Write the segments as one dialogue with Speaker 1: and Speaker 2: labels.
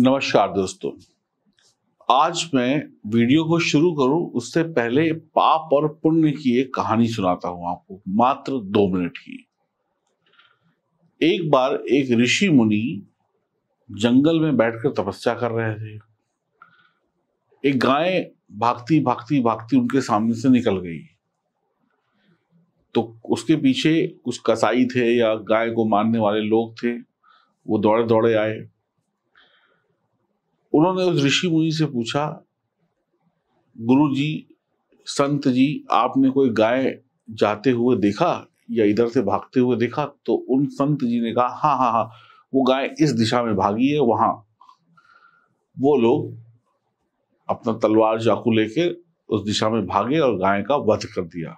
Speaker 1: नमस्कार दोस्तों आज मैं वीडियो को शुरू करूं उससे पहले पाप और पुण्य की एक कहानी सुनाता हूं आपको मात्र दो मिनट की एक बार एक ऋषि मुनि जंगल में बैठकर तपस्या कर रहे थे एक गाय भागती भागती भागती उनके सामने से निकल गई तो उसके पीछे कुछ कसाई थे या गाय को मारने वाले लोग थे वो दौड़े दौड़े आए उन्होंने उस ऋषि मुनि से पूछा गुरु जी संत जी आपने कोई गाय जाते हुए देखा या इधर से भागते हुए देखा तो उन संत जी ने कहा हाँ हाँ हाँ वो गाय इस दिशा में भागी है वहां वो लोग अपना तलवार चाकू लेके उस दिशा में भागे और गाय का वध कर दिया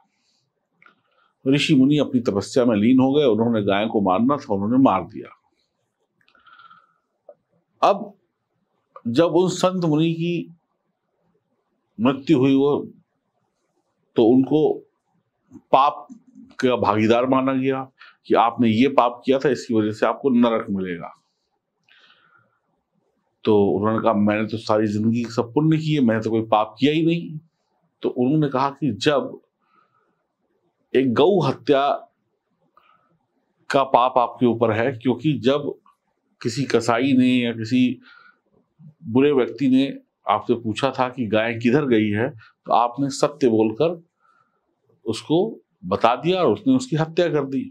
Speaker 1: ऋषि मुनि अपनी तपस्या में लीन हो गए उन्होंने गाय को मारना था उन्होंने मार दिया अब जब उन संत मुनि की मृत्यु हुई वो तो उनको पाप का भागीदार माना गया कि आपने ये पाप किया था इसकी वजह से आपको नरक मिलेगा तो उन्होंने कहा मैंने तो सारी जिंदगी सब पुण्य किए मैंने तो कोई पाप किया ही नहीं तो उन्होंने कहा कि जब एक गौ हत्या का पाप आपके ऊपर है क्योंकि जब किसी कसाई ने या किसी बुरे व्यक्ति ने आपसे पूछा था कि गाय किधर गई है तो आपने सत्य बोलकर उसको बता दिया और उसने उसकी हत्या कर दी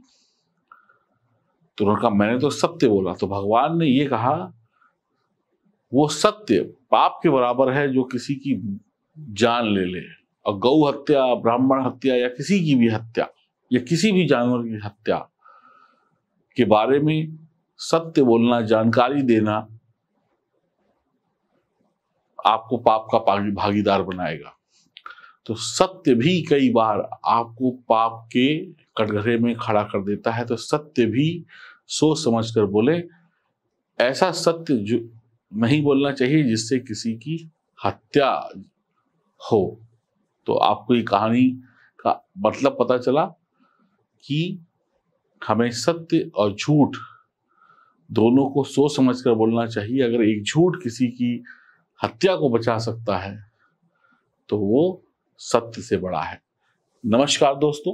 Speaker 1: तो उन्होंने कहा मैंने तो सत्य बोला तो भगवान ने ये कहा वो सत्य पाप के बराबर है जो किसी की जान ले ले और गौ हत्या ब्राह्मण हत्या या किसी की भी हत्या या किसी भी जानवर की हत्या के बारे में सत्य बोलना जानकारी देना आपको पाप का भागीदार बनाएगा तो सत्य भी कई बार आपको पाप के कटघरे में खड़ा कर देता है तो सत्य भी सोच समझ कर बोले ऐसा सत्य जो नहीं बोलना चाहिए जिससे किसी की हत्या हो तो आपको ये कहानी का मतलब पता चला कि हमें सत्य और झूठ दोनों को सोच समझ कर बोलना चाहिए अगर एक झूठ किसी की हत्या को बचा सकता है तो वो सत्य से बड़ा है नमस्कार दोस्तों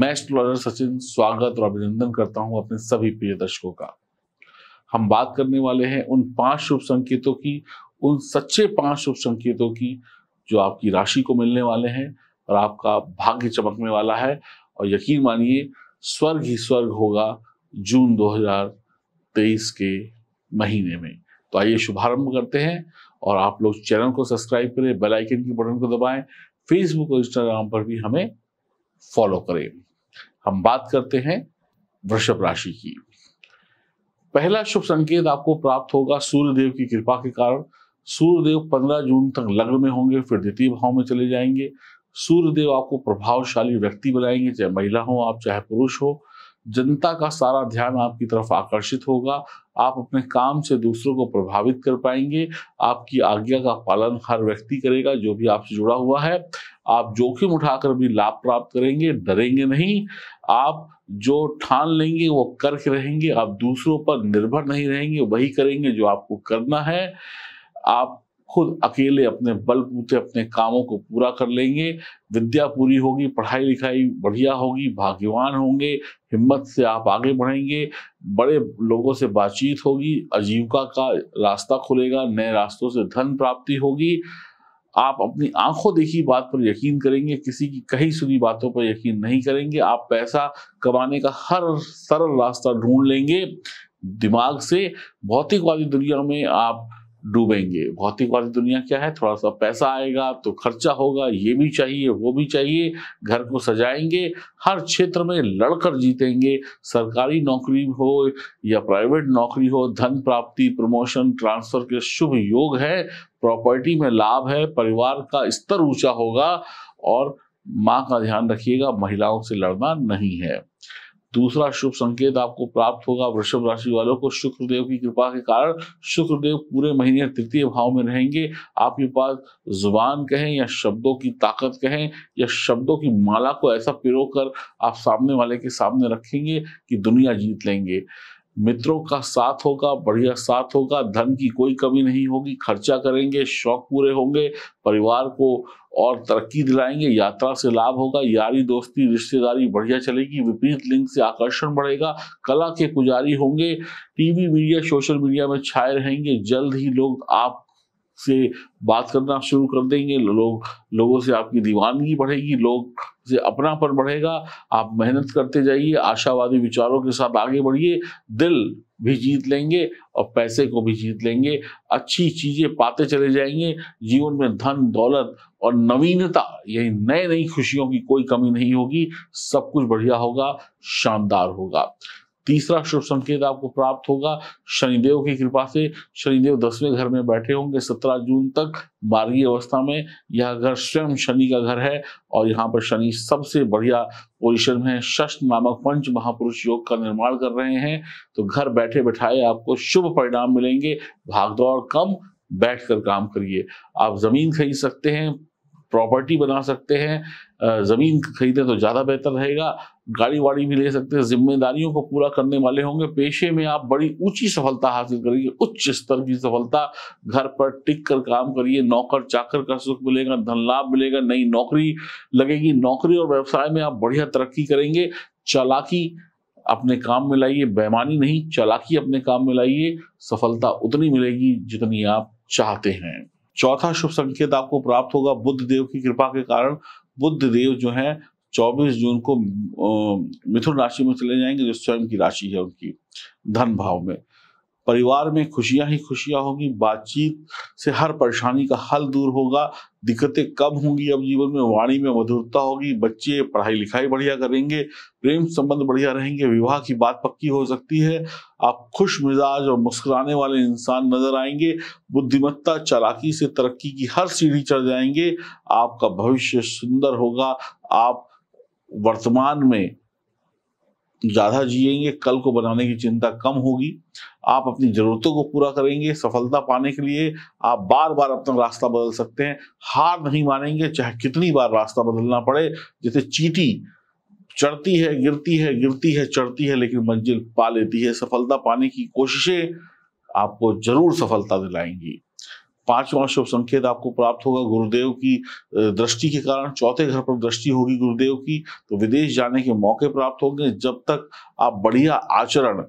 Speaker 1: मैं एस्ट्रोलॉजर सचिन स्वागत और अभिनंदन करता हूं अपने सभी प्रिय दर्शकों का हम बात करने वाले हैं उन पांच शुभ संकेतों की उन सच्चे पांच शुभ संकेतों की जो आपकी राशि को मिलने वाले हैं और आपका भाग्य चमकने वाला है और यकीन मानिए स्वर्ग ही स्वर्ग होगा जून 2023 के महीने में तो आइए शुभारंभ करते हैं और आप लोग चैनल को सब्सक्राइब करें बेल आइकन के बटन को दबाएं फेसबुक और इंस्टाग्राम पर भी हमें फॉलो करें हम बात करते हैं वृषभ राशि की पहला शुभ संकेत आपको प्राप्त होगा सूर्यदेव की कृपा के कारण सूर्यदेव 15 जून तक लग्न में होंगे फिर द्वितीय भाव में चले जाएंगे सूर्यदेव आपको प्रभावशाली व्यक्ति बनाएंगे चाहे महिला हो आप चाहे पुरुष हो जनता का सारा ध्यान आपकी तरफ आकर्षित होगा आप अपने काम से दूसरों को प्रभावित कर पाएंगे आपकी आज्ञा का पालन हर व्यक्ति करेगा जो भी आपसे जुड़ा हुआ है आप जोखिम उठाकर भी लाभ प्राप्त करेंगे डरेंगे नहीं आप जो ठान लेंगे वो करके रहेंगे आप दूसरों पर निर्भर नहीं रहेंगे वही करेंगे जो आपको करना है आप खुद अकेले अपने बलबूते अपने कामों को पूरा कर लेंगे विद्या पूरी होगी पढ़ाई लिखाई बढ़िया होगी भाग्यवान होंगे हिम्मत से आप आगे बढ़ेंगे बड़े लोगों से बातचीत होगी आजीविका का रास्ता खुलेगा नए रास्तों से धन प्राप्ति होगी आप अपनी आंखों देखी बात पर यकीन करेंगे किसी की कही सुनी बातों पर यकीन नहीं करेंगे आप पैसा कमाने का हर सरल रास्ता ढूंढ लेंगे दिमाग से भौतिकवादी दुनिया में आप डूबेंगे भौतिकवादी दुनिया क्या है थोड़ा सा पैसा आएगा तो खर्चा होगा ये भी चाहिए वो भी चाहिए घर को सजाएंगे हर क्षेत्र में लड़कर जीतेंगे सरकारी नौकरी हो या प्राइवेट नौकरी हो धन प्राप्ति प्रमोशन ट्रांसफर के शुभ योग है प्रॉपर्टी में लाभ है परिवार का स्तर ऊंचा होगा और माँ का ध्यान रखिएगा महिलाओं से लड़ना नहीं है दूसरा शुभ संकेत आपको प्राप्त होगा वृषभ राशि वालों को शुक्रदेव की कृपा के कारण शुक्रदेव पूरे महीने तृतीय भाव में रहेंगे आपके पास जुबान कहें या शब्दों की ताकत कहें या शब्दों की माला को ऐसा पिरो कर आप सामने वाले के सामने रखेंगे कि दुनिया जीत लेंगे मित्रों का साथ होगा बढ़िया साथ होगा धन की कोई कमी नहीं होगी खर्चा करेंगे शौक पूरे होंगे परिवार को और तरक्की दिलाएंगे यात्रा से लाभ होगा यारी दोस्ती रिश्तेदारी बढ़िया चलेगी विपरीत लिंग से आकर्षण बढ़ेगा कला के पुजारी होंगे टीवी मीडिया सोशल मीडिया में छाए रहेंगे जल्द ही लोग आप से बात करना शुरू कर देंगे लोग लोगों से आपकी दीवानगी बढ़ेगी लोग से पर बढ़ेगा आप मेहनत करते जाइए आशावादी विचारों के साथ आगे बढ़िए दिल भी जीत लेंगे और पैसे को भी जीत लेंगे अच्छी चीजें पाते चले जाएंगे जीवन में धन दौलत और नवीनता यही नए नई खुशियों की कोई कमी नहीं होगी सब कुछ बढ़िया होगा शानदार होगा तीसरा शुभ संकेत आपको प्राप्त होगा शनिदेव की कृपा से शनिदेव दसवें घर में बैठे होंगे सत्रह जून तक बारहवीं अवस्था में यह घर स्वयं शनि का घर है और यहाँ पर शनि सबसे बढ़िया पोजिशन में शश नामक पंच महापुरुष योग का निर्माण कर रहे हैं तो घर बैठे बैठाए आपको शुभ परिणाम मिलेंगे भागदौड़ कम बैठ कर काम करिए आप जमीन खरीद सकते हैं प्रॉपर्टी बना सकते हैं ज़मीन खरीदें तो ज़्यादा बेहतर रहेगा गाड़ी वाड़ी भी ले सकते हैं जिम्मेदारियों को पूरा करने वाले होंगे पेशे में आप बड़ी ऊंची सफलता हासिल करिए उच्च स्तर की सफलता घर पर टिक कर काम करिए नौकर चाकर का सुख मिलेगा धन लाभ मिलेगा नई नौकरी लगेगी नौकरी और व्यवसाय में आप बढ़िया तरक्की करेंगे चालाकी अपने काम में लाइए बेमानी नहीं चालाकी अपने काम में लाइए सफलता उतनी मिलेगी जितनी आप चाहते हैं चौथा शुभ संकेत आपको प्राप्त होगा बुद्ध देव की कृपा के कारण बुद्ध देव जो हैं 24 जून को मिथुन राशि में चले जाएंगे जो स्वयं की राशि है उनकी धन भाव में परिवार में खुशियां ही खुशियां होगी बातचीत से हर परेशानी का हल दूर होगा दिक्कतें कम होंगी अब जीवन में वाणी में मधुरता होगी बच्चे पढ़ाई लिखाई बढ़िया करेंगे प्रेम संबंध बढ़िया रहेंगे विवाह की बात पक्की हो सकती है आप खुश मिजाज और मुस्कुराने वाले इंसान नजर आएंगे बुद्धिमत्ता चालाकी से तरक्की की हर सीढ़ी चढ़ जाएंगे आपका भविष्य सुंदर होगा आप वर्तमान में ज़्यादा जिएंगे कल को बनाने की चिंता कम होगी आप अपनी ज़रूरतों को पूरा करेंगे सफलता पाने के लिए आप बार बार अपना रास्ता बदल सकते हैं हार नहीं मानेंगे चाहे कितनी बार रास्ता बदलना पड़े जैसे चीटी चढ़ती है गिरती है गिरती है चढ़ती है लेकिन मंजिल पा लेती है सफलता पाने की कोशिशें आपको जरूर सफलता दिलाएंगी पांचवा शुभ संकेत आपको प्राप्त होगा गुरुदेव की दृष्टि के कारण चौथे घर पर दृष्टि होगी गुरुदेव की तो विदेश जाने के मौके प्राप्त होंगे जब तक आप बढ़िया आचरण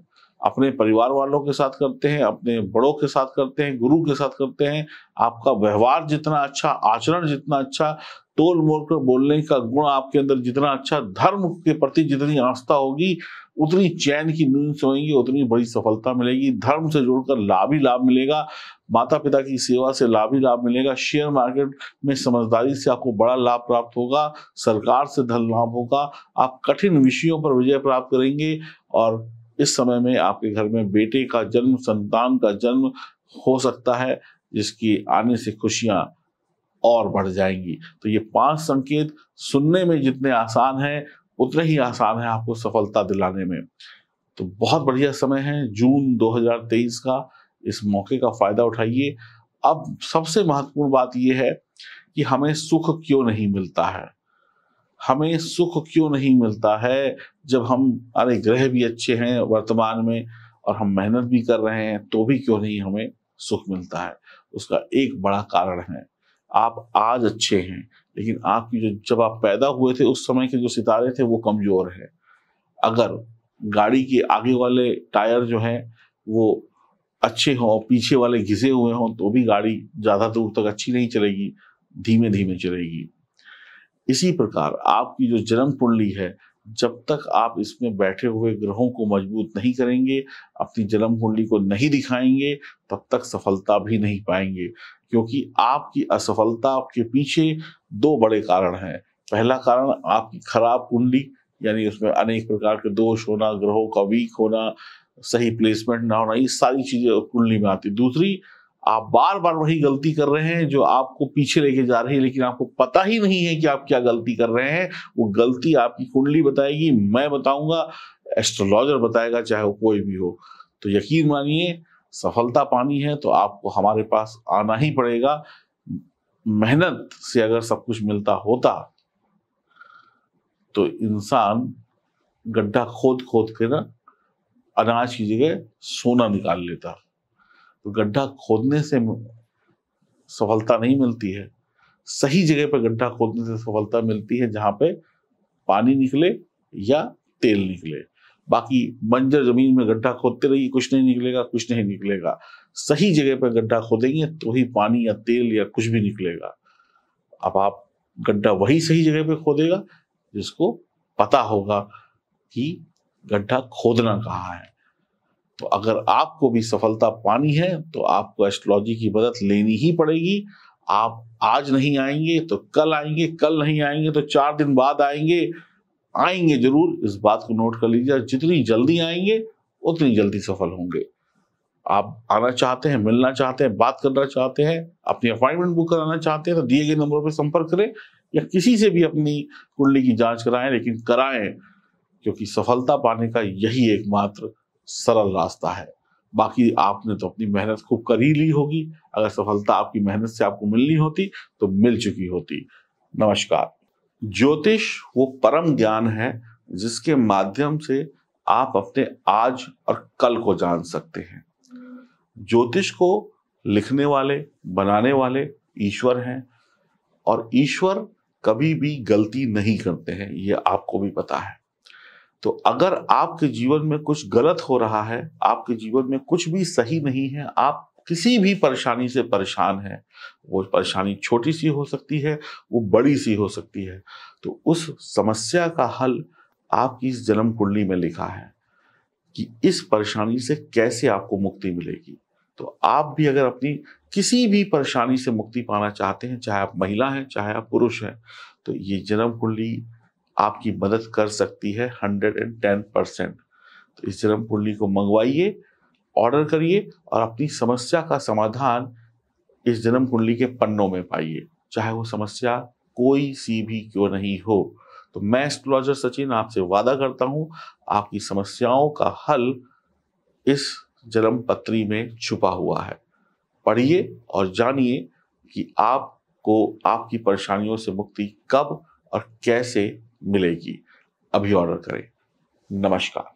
Speaker 1: अपने परिवार वालों के साथ करते हैं अपने बड़ों के साथ करते हैं गुरु के साथ करते हैं आपका व्यवहार जितना अच्छा आचरण जितना अच्छा तोल मोल कर बोलने का गुण आपके अंदर जितना अच्छा धर्म के प्रति जितनी आस्था होगी उतनी चैन की नींद सोएंगी उतनी बड़ी सफलता मिलेगी धर्म से जुड़कर लाभ ही लाभ मिलेगा माता पिता की सेवा से लाभ ही लाभ मिलेगा शेयर मार्केट में समझदारी से आपको बड़ा लाभ प्राप्त होगा सरकार से धन लाभ होगा आप कठिन विषयों पर विजय प्राप्त करेंगे और इस समय में आपके घर में बेटे का जन्म संतान का जन्म हो सकता है जिसकी आने से खुशियां और बढ़ जाएंगी तो ये पांच संकेत सुनने में जितने आसान हैं उतने ही आसान है आपको सफलता दिलाने में तो बहुत बढ़िया समय है जून 2023 का इस मौके का फायदा उठाइए अब सबसे महत्वपूर्ण बात यह है कि हमें सुख क्यों नहीं मिलता है हमें सुख क्यों नहीं मिलता है जब हम अरे ग्रह भी अच्छे हैं वर्तमान में और हम मेहनत भी कर रहे हैं तो भी क्यों नहीं हमें सुख मिलता है उसका एक बड़ा कारण है आप आज अच्छे हैं लेकिन आपकी जो जब आप पैदा हुए थे उस समय के जो सितारे थे वो कमज़ोर हैं अगर गाड़ी के आगे वाले टायर जो हैं वो अच्छे हों पीछे वाले घिसे हुए हों तो भी गाड़ी ज़्यादा दूर तक अच्छी नहीं चलेगी धीमे धीमे चलेगी इसी प्रकार आपकी जो जन्म कुंडली है जब तक आप इसमें बैठे हुए ग्रहों को मजबूत नहीं करेंगे अपनी जन्म कुंडली को नहीं दिखाएंगे तब तक सफलता भी नहीं पाएंगे क्योंकि आपकी असफलता आपके पीछे दो बड़े कारण हैं पहला कारण आपकी खराब कुंडली यानी उसमें अनेक प्रकार के दोष होना ग्रहों का वीक होना सही प्लेसमेंट ना होना ये सारी चीजें कुंडली में आती दूसरी आप बार बार वही गलती कर रहे हैं जो आपको पीछे लेके जा रही है लेकिन आपको पता ही नहीं है कि आप क्या गलती कर रहे हैं वो गलती आपकी कुंडली बताएगी मैं बताऊंगा एस्ट्रोलॉजर बताएगा चाहे वो कोई भी हो तो यकीन मानिए सफलता पानी है तो आपको हमारे पास आना ही पड़ेगा मेहनत से अगर सब कुछ मिलता होता तो इंसान गड्ढा खोद खोद के ना अनाज की जगह सोना निकाल लेता तो गड्ढा खोदने से सफलता नहीं मिलती है सही जगह पर गड्ढा खोदने से सफलता मिलती है जहां पे पानी निकले या तेल निकले बाकी मंजर जमीन में गड्ढा खोदते रहिए कुछ नहीं निकलेगा कुछ नहीं निकलेगा सही जगह पर गड्ढा खोदेंगे तो ही पानी या तेल या कुछ भी निकलेगा अब आप गड्ढा वही सही जगह पे खोदेगा जिसको पता होगा कि गड्ढा खोदना कहा है तो अगर आपको भी सफलता पानी है तो आपको एस्ट्रोलॉजी की मदद लेनी ही पड़ेगी आप आज नहीं आएंगे तो कल आएंगे कल नहीं आएंगे तो चार दिन बाद आएंगे आएंगे जरूर इस बात को नोट कर लीजिए जितनी जल्दी आएंगे उतनी जल्दी सफल होंगे आप आना चाहते हैं मिलना चाहते हैं बात करना चाहते हैं अपनी अपॉइंटमेंट बुक कराना चाहते हैं तो दिए गए नंबरों पर संपर्क करें या किसी से भी अपनी कुंडली की जांच कराएं लेकिन कराएं क्योंकि सफलता पाने का यही एकमात्र सरल रास्ता है बाकी आपने तो अपनी मेहनत खूब कर ही ली होगी अगर सफलता आपकी मेहनत से आपको मिलनी होती तो मिल चुकी होती नमस्कार ज्योतिष वो परम ज्ञान है जिसके माध्यम से आप अपने आज और कल को जान सकते हैं ज्योतिष को लिखने वाले बनाने वाले ईश्वर हैं और ईश्वर कभी भी गलती नहीं करते हैं ये आपको भी पता है तो अगर आपके जीवन में कुछ गलत हो रहा है आपके जीवन में कुछ भी सही नहीं है आप किसी भी परेशानी से परेशान है वो परेशानी छोटी सी हो सकती है वो बड़ी सी हो सकती है तो उस समस्या का हल आपकी इस जन्म कुंडली में लिखा है कि इस परेशानी से कैसे आपको मुक्ति मिलेगी तो आप भी अगर अपनी किसी भी परेशानी से मुक्ति पाना चाहते हैं चाहे आप महिला हैं चाहे आप पुरुष हैं तो ये जन्म कुंडली आपकी मदद कर सकती है हंड्रेड एंड टेन परसेंट तो इस जन्म कुंडली को मंगवाइए ऑर्डर करिए और अपनी समस्या का समाधान इस जन्म कुंडली के पन्नों में पाइए चाहे वो समस्या कोई सी भी क्यों नहीं हो तो मैं एस्ट्रोलॉजर सचिन आपसे वादा करता हूं आपकी समस्याओं का हल इस जन्म पत्री में छुपा हुआ है पढ़िए और जानिए कि आपको आपकी परेशानियों से मुक्ति कब और कैसे मिलेगी अभी ऑर्डर करें नमस्कार